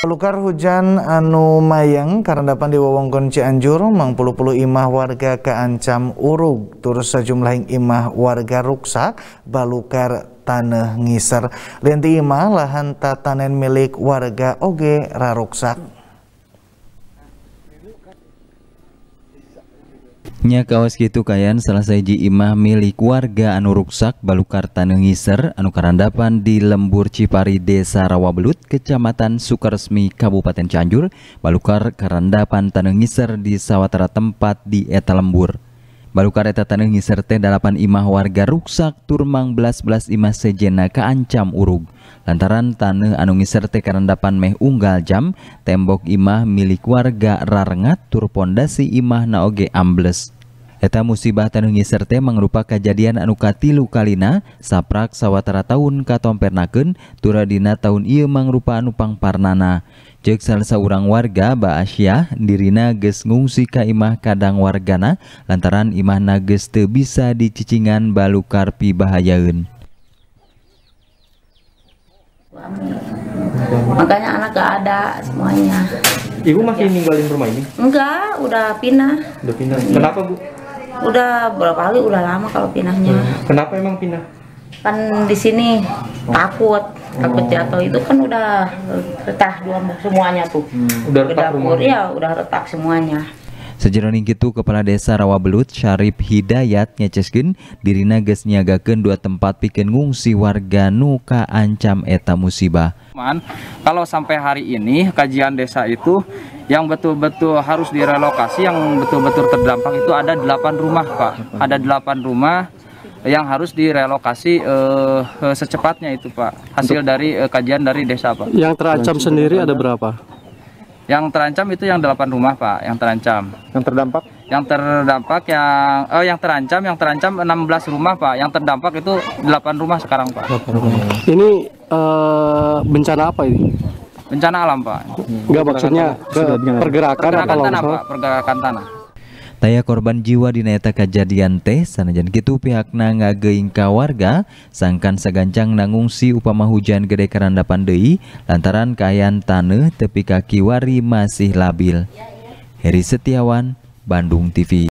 Pelukar hujan anu mayang karendapan di wewengkon Cianjur mangpuluh-puluh imah warga keancam urug terus sejumlah imah warga rusak balukar tanah ngisar, lenti imah lahan tatanen milik warga oge raruksak Nya kawas gitu kayaan salah saji imah milik warga anu balukar Balukarta Nengiser anu karandapan di lembur Cipari Desa Rawabelut Kecamatan Sukaresmi Kabupaten Cianjur Balukar karandapan Tanengiser di sawatara tempat di eta lembur Baru kareta tanah ngiser teh dalapan imah warga ruksak turmang belas-belas imah sejena keancam urug. Lantaran tanah anu ngiser teh karendapan meh unggal jam, tembok imah milik warga rarengat tur pondasi imah naoge ambles. Eta musibah tanu ngiserte mengrupa kejadian anu katilu kalina saprak sawatara tahun katompernakeun turadina tahun Ia mengrupa anu Parnana. Cek salah seorang warga Ba Baasyah dirina geus ngungsi ka imah kadang wargana lantaran imah geus teu bisa dicicingan balukarpi pi Makanya anak gak ada semuanya. Ibu masih ninggalin rumah ini? Enggak, udah pindah. Udah pindah. Kenapa, Bu? udah berapa kali udah lama kalau pindahnya hmm. kenapa emang pindah kan di sini oh. takut takut oh. jatuh itu kan udah retak semuanya tuh hmm. udah retak dapur, ya udah retak semuanya Sejeroning itu Kepala Desa Rawabelut Syarif Hidayat nyeceskeun dirina geus dua tempat pikeun ngungsi warga Nuka ancam eta musibah. Man, kalau sampai hari ini kajian desa itu yang betul-betul harus direlokasi yang betul-betul terdampak itu ada 8 rumah Pak ada 8 rumah yang harus direlokasi uh, secepatnya itu Pak hasil dari uh, kajian dari desa Pak yang terancam sendiri ada berapa yang terancam itu yang 8 rumah Pak yang terancam yang terdampak yang terdampak yang oh yang terancam yang terancam 16 rumah Pak yang terdampak itu 8 rumah sekarang Pak ini uh, bencana apa ini bencana alam pak enggak maksudnya pergerakan, pergerakan atau tanah pak pergerakan tanah Taya korban jiwa di neta kejadian teh sanajan gitu pihakna ngageing ka warga sangkan sagancang nangungsi upama hujan gede karanda pandei lantaran kayan tanah tepi kaki wari masih labil Heri Setiawan Bandung TV